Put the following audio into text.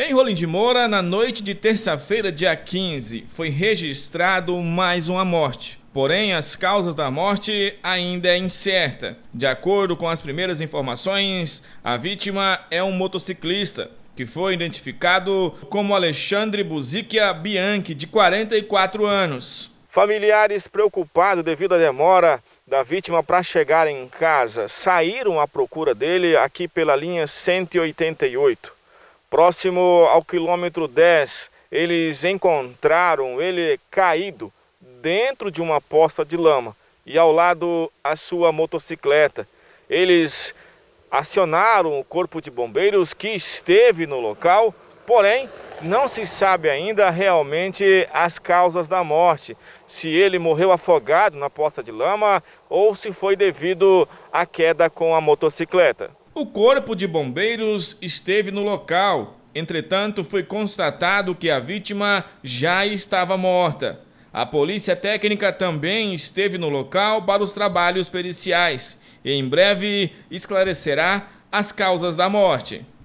Em Rolim de Moura, na noite de terça-feira, dia 15, foi registrado mais uma morte. Porém, as causas da morte ainda é incerta. De acordo com as primeiras informações, a vítima é um motociclista que foi identificado como Alexandre Buzicchia Bianchi, de 44 anos. Familiares preocupados devido à demora da vítima para chegar em casa saíram à procura dele aqui pela linha 188. Próximo ao quilômetro 10, eles encontraram ele caído dentro de uma poça de lama e ao lado a sua motocicleta. Eles acionaram o corpo de bombeiros que esteve no local, porém não se sabe ainda realmente as causas da morte, se ele morreu afogado na poça de lama ou se foi devido à queda com a motocicleta. O corpo de bombeiros esteve no local. Entretanto, foi constatado que a vítima já estava morta. A polícia técnica também esteve no local para os trabalhos periciais e em breve esclarecerá as causas da morte.